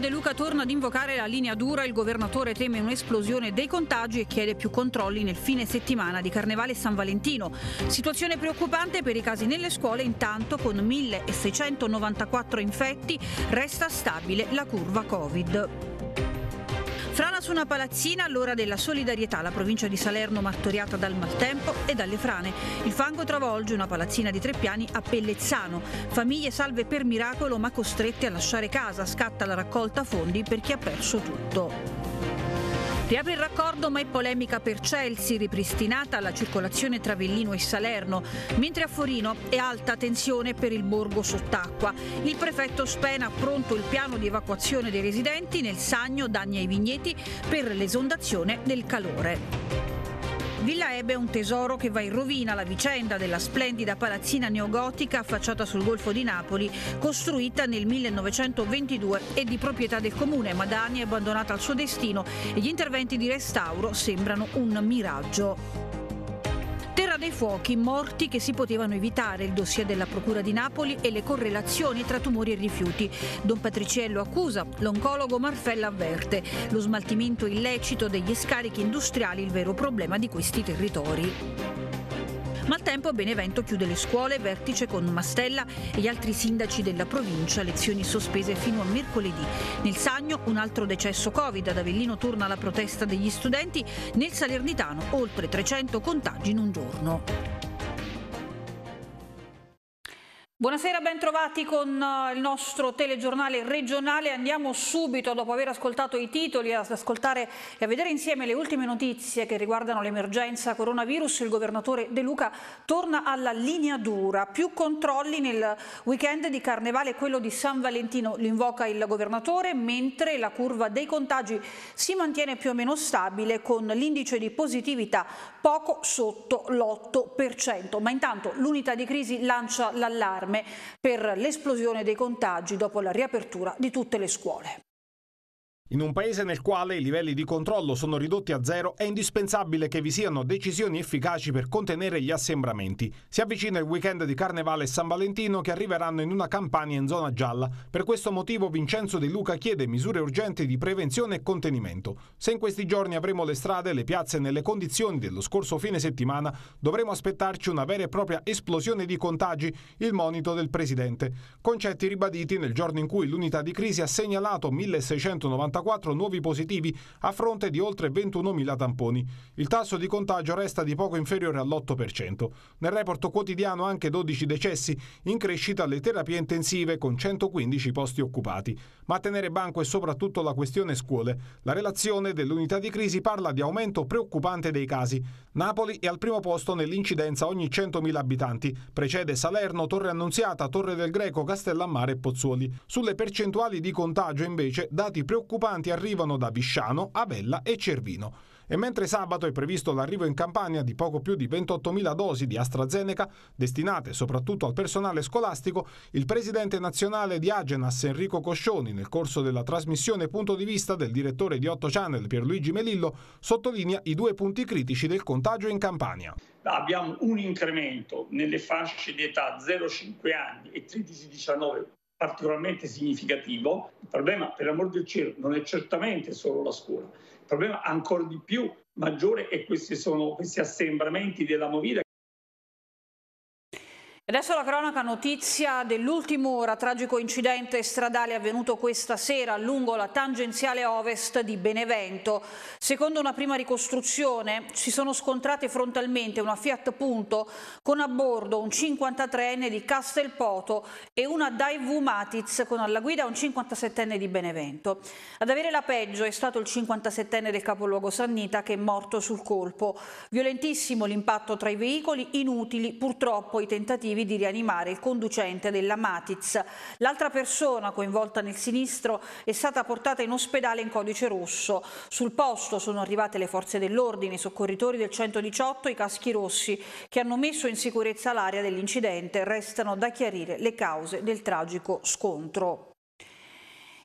Antonio De Luca torna ad invocare la linea dura, il governatore teme un'esplosione dei contagi e chiede più controlli nel fine settimana di Carnevale San Valentino. Situazione preoccupante per i casi nelle scuole, intanto con 1694 infetti resta stabile la curva Covid. Frana su una palazzina all'ora della solidarietà, la provincia di Salerno martoriata dal maltempo e dalle frane. Il fango travolge una palazzina di tre piani a Pellezzano. Famiglie salve per miracolo ma costrette a lasciare casa. Scatta la raccolta fondi per chi ha perso tutto. Riapre il raccordo ma è polemica per Chelsea, ripristinata la circolazione tra Vellino e Salerno, mentre a Forino è alta tensione per il borgo sott'acqua. Il prefetto Spena ha pronto il piano di evacuazione dei residenti nel Sagno, danni ai vigneti per l'esondazione del calore. Villa Ebbe è un tesoro che va in rovina. La vicenda della splendida palazzina neogotica affacciata sul Golfo di Napoli, costruita nel 1922 e di proprietà del comune, ma da anni è abbandonata al suo destino e gli interventi di restauro sembrano un miraggio. Terra dei fuochi, morti che si potevano evitare, il dossier della Procura di Napoli e le correlazioni tra tumori e rifiuti. Don Patriciello accusa, l'oncologo Marfella avverte, lo smaltimento illecito degli scarichi industriali il vero problema di questi territori. Maltempo a Benevento chiude le scuole, vertice con Mastella e gli altri sindaci della provincia, lezioni sospese fino a mercoledì. Nel Sagno un altro decesso Covid, ad Avellino torna la protesta degli studenti, nel Salernitano oltre 300 contagi in un giorno. Buonasera, bentrovati con eh, il nostro telegiornale regionale. Andiamo subito, dopo aver ascoltato i titoli, ad ascoltare e a vedere insieme le ultime notizie che riguardano l'emergenza coronavirus. Il governatore De Luca torna alla linea dura. Più controlli nel weekend di Carnevale e quello di San Valentino, l'invoca il governatore, mentre la curva dei contagi si mantiene più o meno stabile con l'indice di positività poco sotto l'8%. Ma intanto l'unità di crisi lancia l'allarme allarme per l'esplosione dei contagi dopo la riapertura di tutte le scuole. In un paese nel quale i livelli di controllo sono ridotti a zero è indispensabile che vi siano decisioni efficaci per contenere gli assembramenti. Si avvicina il weekend di Carnevale e San Valentino che arriveranno in una campagna in zona gialla. Per questo motivo Vincenzo De Luca chiede misure urgenti di prevenzione e contenimento. Se in questi giorni avremo le strade e le piazze nelle condizioni dello scorso fine settimana, dovremo aspettarci una vera e propria esplosione di contagi, il monito del Presidente. Concetti ribaditi nel giorno in cui l'unità di crisi ha segnalato 1690 184 nuovi positivi a fronte di oltre 21.000 tamponi. Il tasso di contagio resta di poco inferiore all'8%. Nel report quotidiano anche 12 decessi, in crescita le terapie intensive con 115 posti occupati. Ma a tenere banco è soprattutto la questione scuole. La relazione dell'unità di crisi parla di aumento preoccupante dei casi. Napoli è al primo posto nell'incidenza ogni 100.000 abitanti, precede Salerno, Torre Annunziata, Torre del Greco, Castellammare e Pozzuoli. Sulle percentuali di contagio invece dati preoccupanti arrivano da Visciano, Avella e Cervino. E mentre sabato è previsto l'arrivo in Campania di poco più di 28.000 dosi di AstraZeneca, destinate soprattutto al personale scolastico, il presidente nazionale di Agenas Enrico Coscioni, nel corso della trasmissione Punto di vista del direttore di 8 Channel Pierluigi Melillo, sottolinea i due punti critici del contagio in Campania. Abbiamo un incremento nelle fasce di età 0-5 anni e 13-19 particolarmente significativo. Il problema, per l'amor del cielo, non è certamente solo la scuola problema ancora di più maggiore è questi, sono, questi assembramenti della movida Adesso la cronaca notizia dell'ultimo ora tragico incidente stradale avvenuto questa sera lungo la tangenziale ovest di Benevento. Secondo una prima ricostruzione si sono scontrate frontalmente una Fiat Punto con a bordo un 53enne di Castelpoto e una Daivu Matiz con alla guida un 57enne di Benevento. Ad avere la peggio è stato il 57enne del capoluogo Sannita che è morto sul colpo. Violentissimo l'impatto tra i veicoli, inutili purtroppo i tentativi tentativi di rianimare il conducente della Matiz. L'altra persona coinvolta nel sinistro è stata portata in ospedale in codice rosso. Sul posto sono arrivate le forze dell'ordine, i soccorritori del 118, e i caschi rossi che hanno messo in sicurezza l'area dell'incidente. Restano da chiarire le cause del tragico scontro.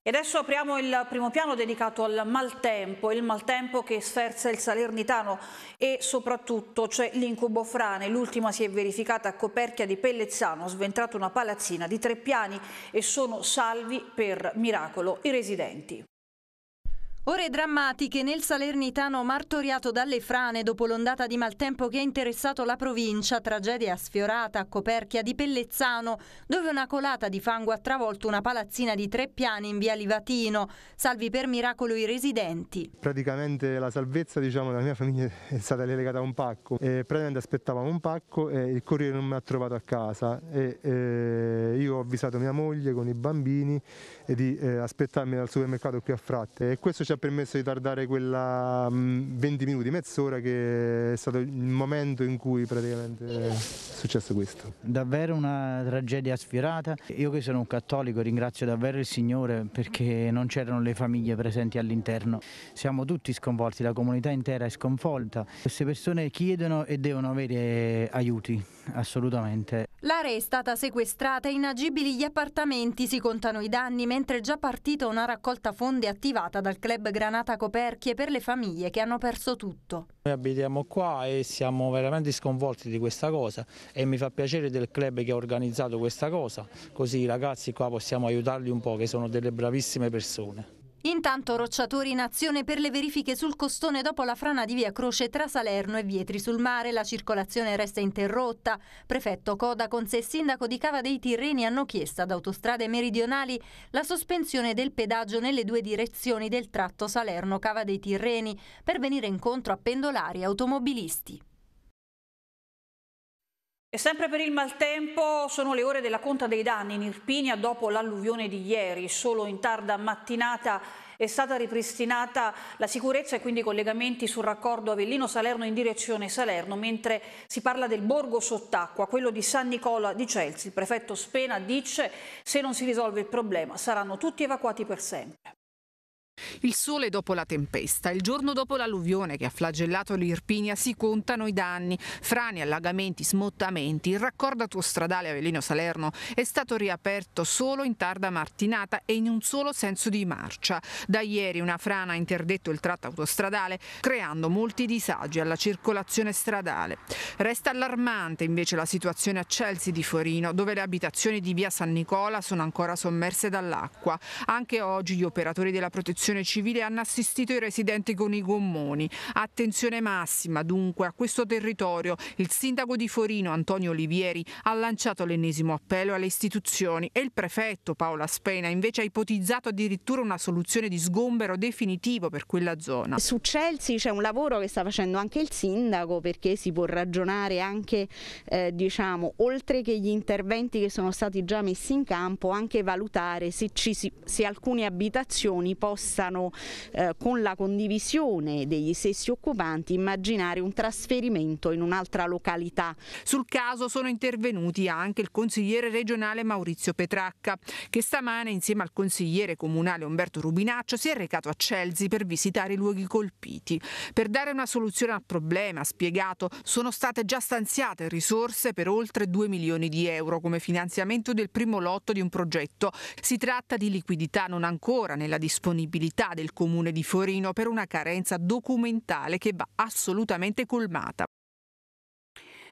E adesso apriamo il primo piano dedicato al maltempo, il maltempo che sferza il Salernitano e soprattutto c'è l'incubo frane. L'ultima si è verificata a Coperchia di Pellezzano, sventrato una palazzina di tre piani e sono salvi per miracolo i residenti. Ore drammatiche nel Salernitano martoriato dalle frane dopo l'ondata di maltempo che ha interessato la provincia, tragedia sfiorata a Coperchia di Pellezzano, dove una colata di fango ha travolto una palazzina di tre piani in via Livatino, salvi per miracolo i residenti. Praticamente la salvezza diciamo, della mia famiglia è stata legata a un pacco, e praticamente aspettavamo un pacco e il corriere non mi ha trovato a casa e, e eh, io ho avvisato mia moglie con i bambini eh, di eh, aspettarmi dal supermercato qui a Fratte e questo ci ha permesso di tardare quella 20 mm, minuti, mezz'ora che è stato il momento in cui praticamente è successo questo. Davvero una tragedia sfiorata. Io che sono un cattolico ringrazio davvero il Signore perché non c'erano le famiglie presenti all'interno. Siamo tutti sconvolti, la comunità intera è sconvolta. Queste persone chiedono e devono avere aiuti assolutamente. L'area è stata sequestrata e inagibili gli appartamenti, si contano i danni, mentre è già partita una raccolta fondi attivata dal club Granata Coperchie per le famiglie che hanno perso tutto. Noi abitiamo qua e siamo veramente sconvolti di questa cosa e mi fa piacere del club che ha organizzato questa cosa, così i ragazzi qua possiamo aiutarli un po' che sono delle bravissime persone. Intanto rocciatori in azione per le verifiche sul costone dopo la frana di via Croce tra Salerno e Vietri sul mare. La circolazione resta interrotta. Prefetto Coda con sé sindaco di Cava dei Tirreni hanno chiesto ad autostrade meridionali la sospensione del pedaggio nelle due direzioni del tratto Salerno-Cava dei Tirreni per venire incontro a pendolari e automobilisti. E sempre per il maltempo sono le ore della conta dei danni in Irpinia dopo l'alluvione di ieri. Solo in tarda mattinata è stata ripristinata la sicurezza e quindi i collegamenti sul raccordo Avellino-Salerno in direzione Salerno, mentre si parla del borgo sott'acqua, quello di San Nicola di Celsi. Il prefetto Spena dice se non si risolve il problema saranno tutti evacuati per sempre. Il sole dopo la tempesta, il giorno dopo l'alluvione che ha flagellato l'Irpinia si contano i danni, frani, allagamenti, smottamenti. Il raccordo autostradale Avellino-Salerno è stato riaperto solo in tarda mattinata e in un solo senso di marcia. Da ieri una frana ha interdetto il tratto autostradale creando molti disagi alla circolazione stradale. Resta allarmante invece la situazione a Celsi di Forino dove le abitazioni di via San Nicola sono ancora sommerse dall'acqua. Anche oggi gli operatori della protezione protezione civile hanno assistito i residenti con i gommoni. Attenzione massima dunque a questo territorio. Il sindaco di Forino, Antonio Olivieri, ha lanciato l'ennesimo appello alle istituzioni e il prefetto Paola Spena invece ha ipotizzato addirittura una soluzione di sgombero definitivo per quella zona. Su Chelsea c'è un lavoro che sta facendo anche il sindaco perché si può ragionare anche eh, diciamo oltre che gli interventi che sono stati già messi in campo anche valutare se, ci si, se alcune abitazioni possano possano eh, con la condivisione degli stessi occupanti immaginare un trasferimento in un'altra località. Sul caso sono intervenuti anche il consigliere regionale Maurizio Petracca che stamane insieme al consigliere comunale Umberto Rubinaccio si è recato a Celsi per visitare i luoghi colpiti. Per dare una soluzione al problema, ha spiegato, sono state già stanziate risorse per oltre 2 milioni di euro come finanziamento del primo lotto di un progetto. Si tratta di liquidità non ancora nella disponibilità responsabilità del comune di Forino per una carenza documentale che va assolutamente colmata.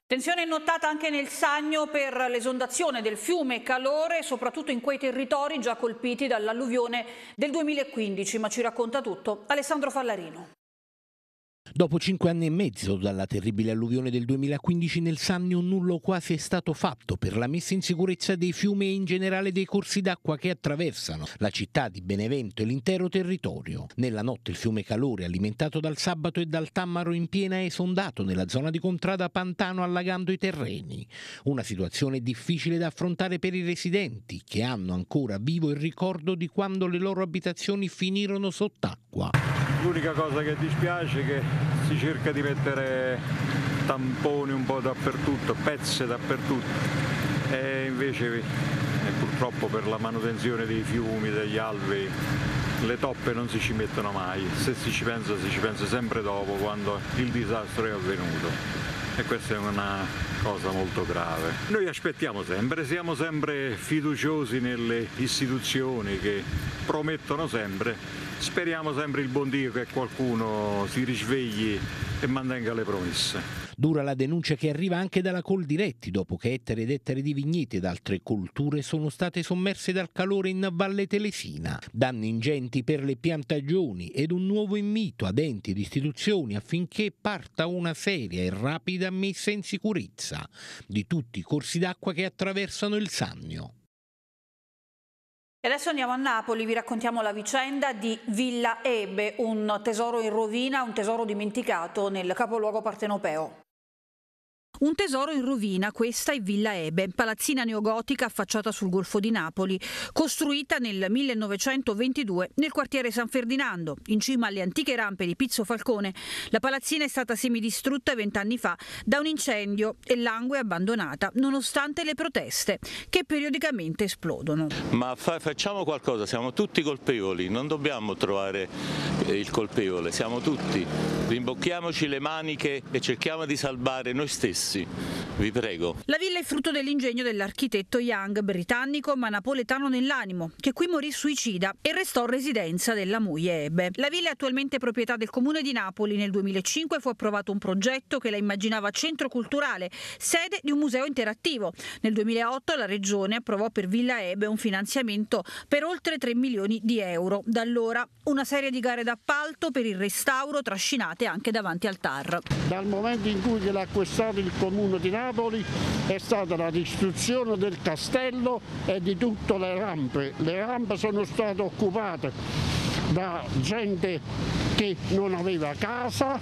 Tensione notata anche nel Sagno per l'esondazione del fiume calore, soprattutto in quei territori già colpiti dall'alluvione del 2015, ma ci racconta tutto Alessandro Fallarino. Dopo cinque anni e mezzo dalla terribile alluvione del 2015 nel Sannio nullo quasi è stato fatto per la messa in sicurezza dei fiumi e in generale dei corsi d'acqua che attraversano la città di Benevento e l'intero territorio. Nella notte il fiume Calore, alimentato dal Sabato e dal Tammaro in piena, è sondato nella zona di Contrada Pantano allagando i terreni. Una situazione difficile da affrontare per i residenti che hanno ancora vivo il ricordo di quando le loro abitazioni finirono sott'acqua. L'unica cosa che dispiace è che si cerca di mettere tamponi un po' dappertutto, pezze dappertutto e invece purtroppo per la manutenzione dei fiumi, degli alvei, le toppe non si ci mettono mai, se si ci pensa si ci pensa sempre dopo quando il disastro è avvenuto e questa è una cosa molto grave. Noi aspettiamo sempre, siamo sempre fiduciosi nelle istituzioni che promettono sempre, speriamo sempre il buon Dio che qualcuno si risvegli e mantenga le promesse. Dura la denuncia che arriva anche dalla Col Diretti dopo che ettere ed ettere di vigneti ed altre colture sono state sommerse dal calore in Valle Telesina. Danni ingenti per le piantagioni ed un nuovo invito ad enti ed istituzioni affinché parta una seria e rapida messa in sicurezza di tutti i corsi d'acqua che attraversano il Sannio. E adesso andiamo a Napoli, vi raccontiamo la vicenda di Villa Ebe, un tesoro in rovina, un tesoro dimenticato nel capoluogo partenopeo. Un tesoro in rovina, questa è Villa Ebe, palazzina neogotica affacciata sul Golfo di Napoli, costruita nel 1922 nel quartiere San Ferdinando, in cima alle antiche rampe di Pizzo Falcone. La palazzina è stata semidistrutta vent'anni fa da un incendio e langue abbandonata, nonostante le proteste che periodicamente esplodono. Ma fa facciamo qualcosa, siamo tutti colpevoli, non dobbiamo trovare eh, il colpevole, siamo tutti. Rimbocchiamoci le maniche e cerchiamo di salvare noi stessi stessi, vi prego. La villa è frutto dell'ingegno dell'architetto Young, britannico ma napoletano nell'animo, che qui morì suicida e restò residenza della moglie Ebe. La villa è attualmente proprietà del comune di Napoli. Nel 2005 fu approvato un progetto che la immaginava centro culturale, sede di un museo interattivo. Nel 2008 la regione approvò per Villa Ebe un finanziamento per oltre 3 milioni di euro. Da allora una serie di gare d'appalto per il restauro trascinate anche davanti al TAR. Dal momento in cui gliel'ha acquistato il comune di Napoli è stata la distruzione del castello e di tutte le rampe. Le rampe sono state occupate da gente che non aveva casa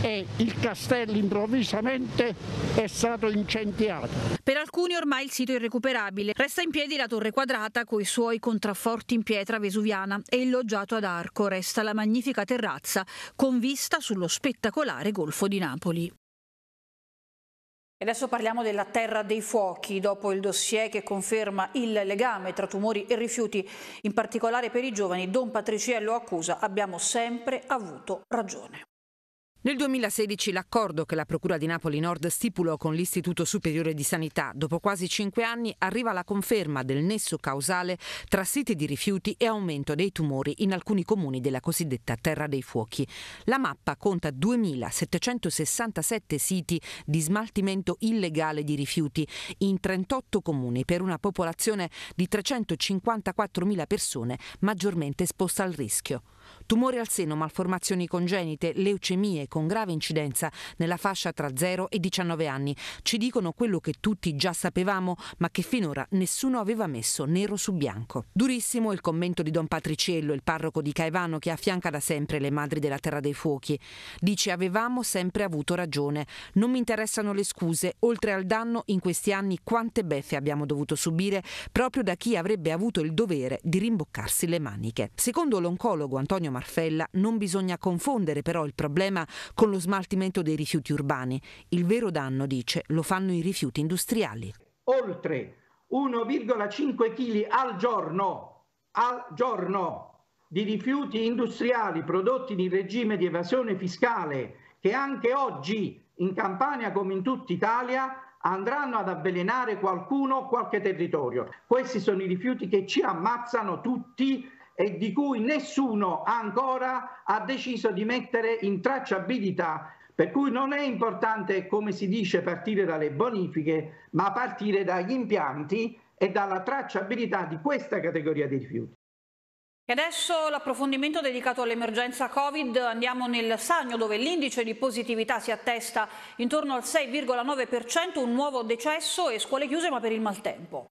e il castello improvvisamente è stato incendiato. Per alcuni ormai il sito è irrecuperabile. Resta in piedi la torre quadrata coi suoi contrafforti in pietra vesuviana e il loggiato ad arco resta la magnifica terrazza con vista sullo spettacolare golfo di Napoli. E adesso parliamo della terra dei fuochi, dopo il dossier che conferma il legame tra tumori e rifiuti, in particolare per i giovani, Don Patriciello accusa abbiamo sempre avuto ragione. Nel 2016 l'accordo che la Procura di Napoli Nord stipulò con l'Istituto Superiore di Sanità dopo quasi cinque anni arriva alla conferma del nesso causale tra siti di rifiuti e aumento dei tumori in alcuni comuni della cosiddetta Terra dei Fuochi. La mappa conta 2.767 siti di smaltimento illegale di rifiuti in 38 comuni per una popolazione di 354.000 persone maggiormente esposta al rischio. Tumori al seno, malformazioni congenite, leucemie con grave incidenza nella fascia tra 0 e 19 anni ci dicono quello che tutti già sapevamo ma che finora nessuno aveva messo nero su bianco. Durissimo il commento di Don Patriciello, il parroco di Caivano che affianca da sempre le madri della Terra dei Fuochi. Dice avevamo sempre avuto ragione, non mi interessano le scuse, oltre al danno in questi anni quante beffe abbiamo dovuto subire proprio da chi avrebbe avuto il dovere di rimboccarsi le maniche. Secondo l'oncologo Antonio Antonio Marfella, non bisogna confondere però il problema con lo smaltimento dei rifiuti urbani. Il vero danno, dice, lo fanno i rifiuti industriali. Oltre 1,5 kg al giorno, al giorno di rifiuti industriali prodotti in regime di evasione fiscale che anche oggi in Campania come in tutta Italia andranno ad avvelenare qualcuno o qualche territorio. Questi sono i rifiuti che ci ammazzano tutti e di cui nessuno ancora ha deciso di mettere in tracciabilità, per cui non è importante, come si dice, partire dalle bonifiche, ma partire dagli impianti e dalla tracciabilità di questa categoria di rifiuti. E adesso l'approfondimento dedicato all'emergenza Covid, andiamo nel Sagno dove l'indice di positività si attesta intorno al 6,9%, un nuovo decesso e scuole chiuse ma per il maltempo.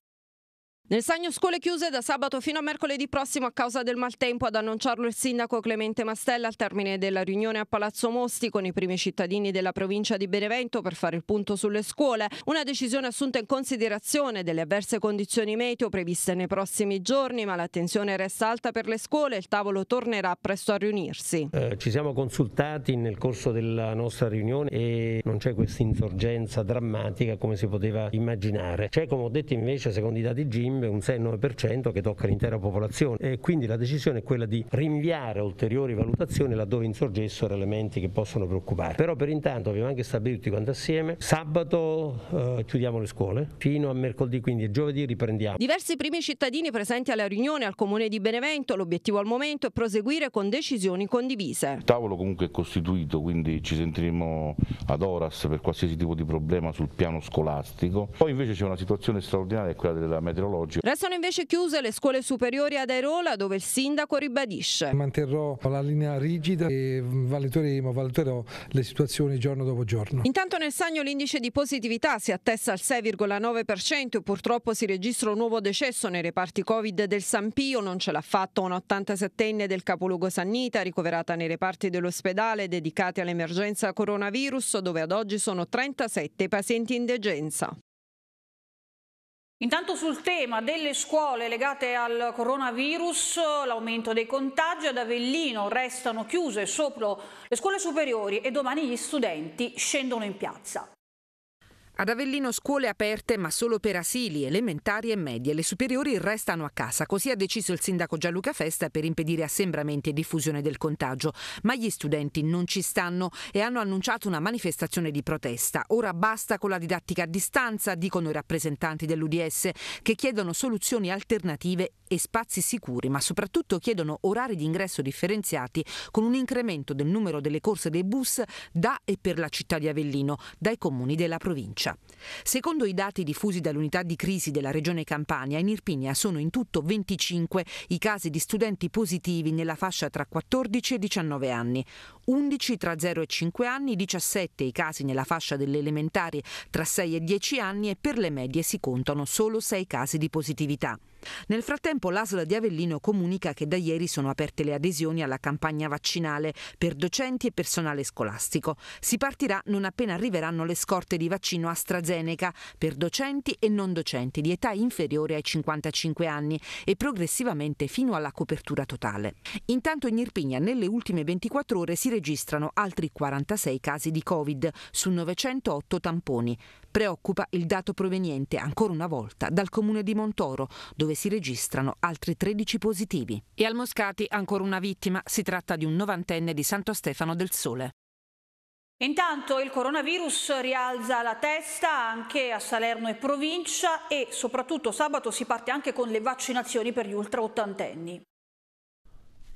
Nel Sagno scuole chiuse da sabato fino a mercoledì prossimo a causa del maltempo ad annunciarlo il sindaco Clemente Mastella al termine della riunione a Palazzo Mosti con i primi cittadini della provincia di Benevento per fare il punto sulle scuole. Una decisione assunta in considerazione delle avverse condizioni meteo previste nei prossimi giorni ma l'attenzione resta alta per le scuole e il tavolo tornerà presto a riunirsi. Eh, ci siamo consultati nel corso della nostra riunione e non c'è questa insorgenza drammatica come si poteva immaginare. C'è come ho detto invece secondo i dati GIM esempio un 6-9% che tocca l'intera popolazione e quindi la decisione è quella di rinviare ulteriori valutazioni laddove insorgessero elementi che possono preoccupare. Però per intanto abbiamo anche stabilito tutti quanti assieme, sabato eh, chiudiamo le scuole fino a mercoledì, quindi giovedì riprendiamo. Diversi primi cittadini presenti alla riunione al Comune di Benevento, l'obiettivo al momento è proseguire con decisioni condivise. Il tavolo comunque è costituito, quindi ci sentiremo ad Oras per qualsiasi tipo di problema sul piano scolastico. Poi invece c'è una situazione straordinaria, è quella della meteorologia oggi. Restano invece chiuse le scuole superiori ad Airola dove il sindaco ribadisce. Manterrò la linea rigida e valuteremo, valuterò le situazioni giorno dopo giorno. Intanto nel Sagno l'indice di positività si attesta al 6,9% e purtroppo si registra un nuovo decesso nei reparti Covid del San Pio. Non ce l'ha fatto un 87enne del capoluogo Sannita ricoverata nei reparti dell'ospedale dedicati all'emergenza coronavirus dove ad oggi sono 37 pazienti in degenza. Intanto sul tema delle scuole legate al coronavirus, l'aumento dei contagi ad Avellino restano chiuse sopra le scuole superiori e domani gli studenti scendono in piazza. Ad Avellino scuole aperte ma solo per asili, elementari e medie. Le superiori restano a casa, così ha deciso il sindaco Gianluca Festa per impedire assembramenti e diffusione del contagio. Ma gli studenti non ci stanno e hanno annunciato una manifestazione di protesta. Ora basta con la didattica a distanza, dicono i rappresentanti dell'UDS, che chiedono soluzioni alternative e spazi sicuri, ma soprattutto chiedono orari di ingresso differenziati con un incremento del numero delle corse dei bus da e per la città di Avellino, dai comuni della provincia. Grecia. Secondo i dati diffusi dall'unità di crisi della regione Campania, in Irpinia sono in tutto 25 i casi di studenti positivi nella fascia tra 14 e 19 anni, 11 tra 0 e 5 anni, 17 i casi nella fascia delle elementari tra 6 e 10 anni e per le medie si contano solo 6 casi di positività. Nel frattempo l'ASL di Avellino comunica che da ieri sono aperte le adesioni alla campagna vaccinale per docenti e personale scolastico. Si partirà non appena arriveranno le scorte di vaccino AstraZeneca per docenti e non docenti di età inferiore ai 55 anni e progressivamente fino alla copertura totale. Intanto in Irpigna nelle ultime 24 ore si registrano altri 46 casi di Covid su 908 tamponi. Preoccupa il dato proveniente ancora una volta dal comune di Montoro, dove si registrano altri 13 positivi. E al Moscati ancora una vittima, si tratta di un novantenne di Santo Stefano del Sole. Intanto il coronavirus rialza la testa anche a Salerno e provincia e soprattutto sabato si parte anche con le vaccinazioni per gli ultra ottantenni.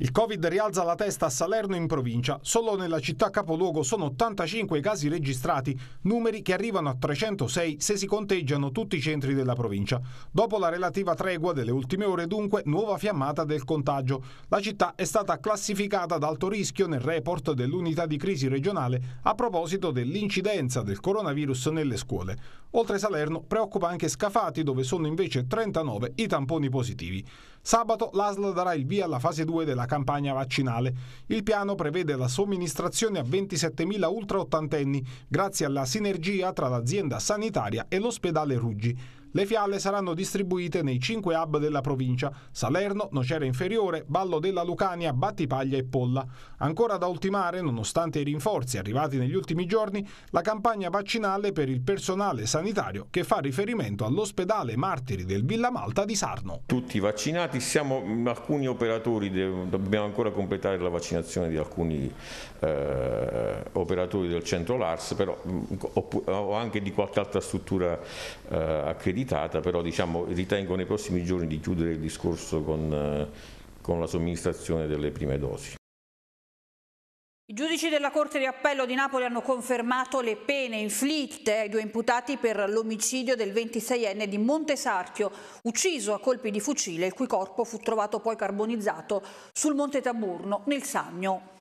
Il Covid rialza la testa a Salerno in provincia. Solo nella città capoluogo sono 85 i casi registrati, numeri che arrivano a 306 se si conteggiano tutti i centri della provincia. Dopo la relativa tregua delle ultime ore dunque, nuova fiammata del contagio. La città è stata classificata ad alto rischio nel report dell'unità di crisi regionale a proposito dell'incidenza del coronavirus nelle scuole. Oltre Salerno preoccupa anche Scafati dove sono invece 39 i tamponi positivi. Sabato l'ASL darà il via alla fase 2 della campagna vaccinale. Il piano prevede la somministrazione a 27.000 ultraottantenni grazie alla sinergia tra l'azienda sanitaria e l'ospedale Ruggi. Le fiale saranno distribuite nei cinque hub della provincia, Salerno, Nocera Inferiore, Ballo della Lucania, Battipaglia e Polla. Ancora da ultimare, nonostante i rinforzi arrivati negli ultimi giorni, la campagna vaccinale per il personale sanitario che fa riferimento all'ospedale Martiri del Villa Malta di Sarno. Tutti vaccinati, siamo mm, alcuni operatori, dobbiamo ancora completare la vaccinazione di alcuni eh, operatori del centro LARS, però mm, o anche di qualche altra struttura eh, accreditata accreditata, però diciamo, ritengo nei prossimi giorni di chiudere il discorso con, eh, con la somministrazione delle prime dosi. I giudici della Corte di Appello di Napoli hanno confermato le pene inflitte ai due imputati per l'omicidio del 26enne di Montesarchio, ucciso a colpi di fucile, il cui corpo fu trovato poi carbonizzato sul Monte Taburno, nel Sagno.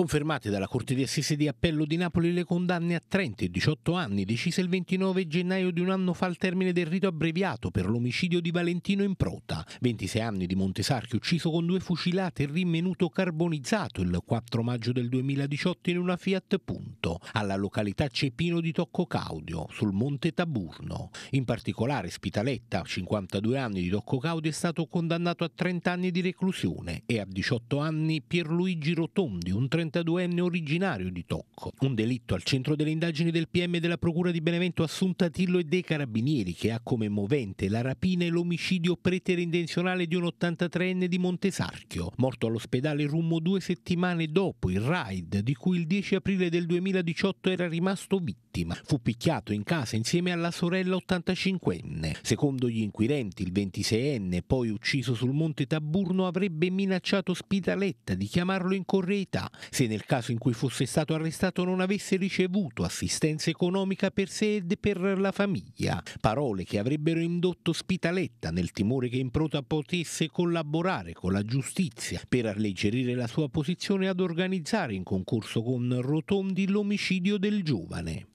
Confermate dalla Corte di Assise di Appello di Napoli le condanne a 30 e 18 anni decise il 29 gennaio di un anno fa al termine del rito abbreviato per l'omicidio di Valentino Improta, 26 anni di Montesarchi ucciso con due fucilate e rinvenuto carbonizzato il 4 maggio del 2018 in una Fiat Punto, alla località Cepino di Tocco Caudio, sul Monte Taburno. In particolare Spitaletta, 52 anni di Tocco Caudio, è stato condannato a 30 anni di reclusione e a 18 anni Pierluigi Rotondi, un 30 42enne originario di Tocco. Un delitto al centro delle indagini del PM della Procura di Benevento Assunta Tillo e dei Carabinieri, che ha come movente la rapina e l'omicidio preterintenzionale di un 83enne di Montesarchio, morto all'ospedale Rummo due settimane dopo il raid di cui il 10 aprile del 2018 era rimasto vittima. Fu picchiato in casa insieme alla sorella 85enne. Secondo gli inquirenti, il 26enne, poi ucciso sul monte Taburno, avrebbe minacciato Spitaletta di chiamarlo in correità se nel caso in cui fosse stato arrestato non avesse ricevuto assistenza economica per sé e per la famiglia, parole che avrebbero indotto Spitaletta nel timore che Improta potesse collaborare con la giustizia per alleggerire la sua posizione ad organizzare in concorso con Rotondi l'omicidio del giovane.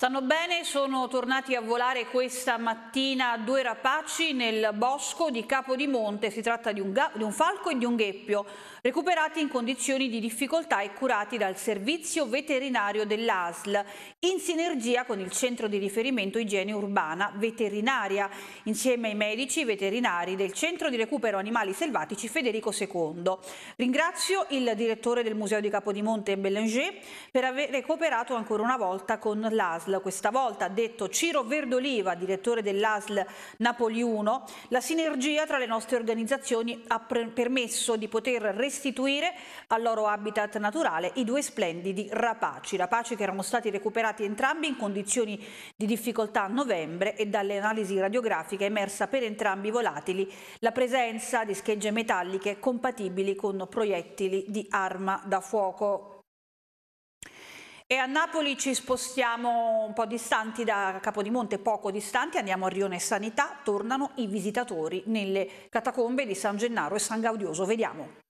Stanno bene, sono tornati a volare questa mattina due rapaci nel bosco di Capodimonte. Si tratta di un, di un, falco e di un gheppio, recuperati in condizioni di difficoltà e curati dal servizio veterinario dell'ASL, in sinergia con il centro di riferimento igiene urbana veterinaria, insieme ai medici veterinari del centro di recupero animali selvatici Federico II. Ringrazio il direttore del Museo di Capodimonte Bellanger per aver cooperato ancora una volta con l'ASL dell'ASL, questa volta ha detto Ciro Verdoliva, direttore dell'ASL Napoli 1, la sinergia tra le nostre organizzazioni ha permesso di poter restituire al loro habitat naturale i due splendidi rapaci, rapaci che erano stati recuperati entrambi in condizioni di difficoltà a novembre e dalle analisi radiografiche è emersa per entrambi i volatili la presenza di schegge metalliche compatibili con proiettili di arma da fuoco. E a Napoli ci spostiamo un po' distanti da Capodimonte, poco distanti, andiamo a Rione Sanità, tornano i visitatori nelle catacombe di San Gennaro e San Gaudioso, vediamo.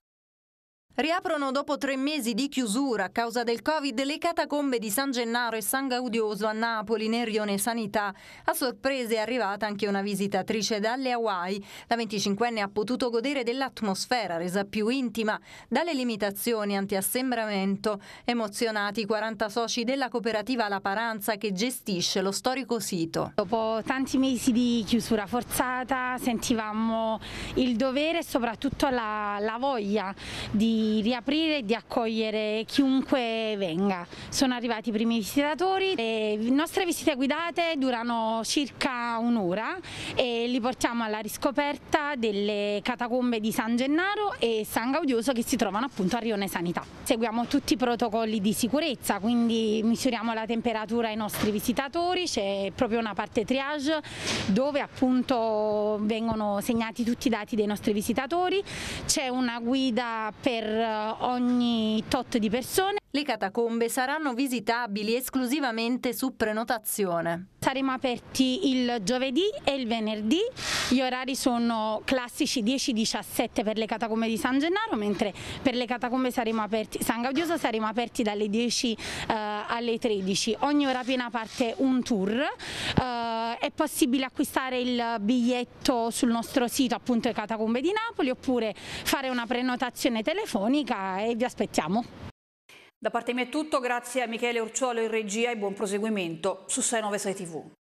Riaprono dopo tre mesi di chiusura a causa del Covid le catacombe di San Gennaro e San Gaudioso a Napoli, nel rione Sanità. A sorpresa è arrivata anche una visitatrice dalle Hawaii. La 25enne ha potuto godere dell'atmosfera resa più intima dalle limitazioni anti-assembramento. Emozionati i 40 soci della cooperativa La Paranza che gestisce lo storico sito. Dopo tanti mesi di chiusura forzata sentivamo il dovere e soprattutto la, la voglia di riaprire e di accogliere chiunque venga. Sono arrivati i primi visitatori, le nostre visite guidate durano circa un'ora e li portiamo alla riscoperta delle catacombe di San Gennaro e San Gaudioso che si trovano appunto a Rione Sanità. Seguiamo tutti i protocolli di sicurezza, quindi misuriamo la temperatura ai nostri visitatori, c'è proprio una parte triage dove appunto vengono segnati tutti i dati dei nostri visitatori, c'è una guida per per eh, ogni tot di persone. Le catacombe saranno visitabili esclusivamente su prenotazione. Saremo aperti il giovedì e il venerdì, gli orari sono classici 10-17 per le catacombe di San Gennaro, mentre per le catacombe saremo aperti, San Gaudioso saremo aperti dalle 10 eh, alle 13. Ogni ora piena parte un tour, eh, è possibile acquistare il biglietto sul nostro sito appunto Catacombe di Napoli oppure fare una prenotazione telefonica e vi aspettiamo. Da parte mia è tutto, grazie a Michele Urciolo in regia e buon proseguimento su 696 TV.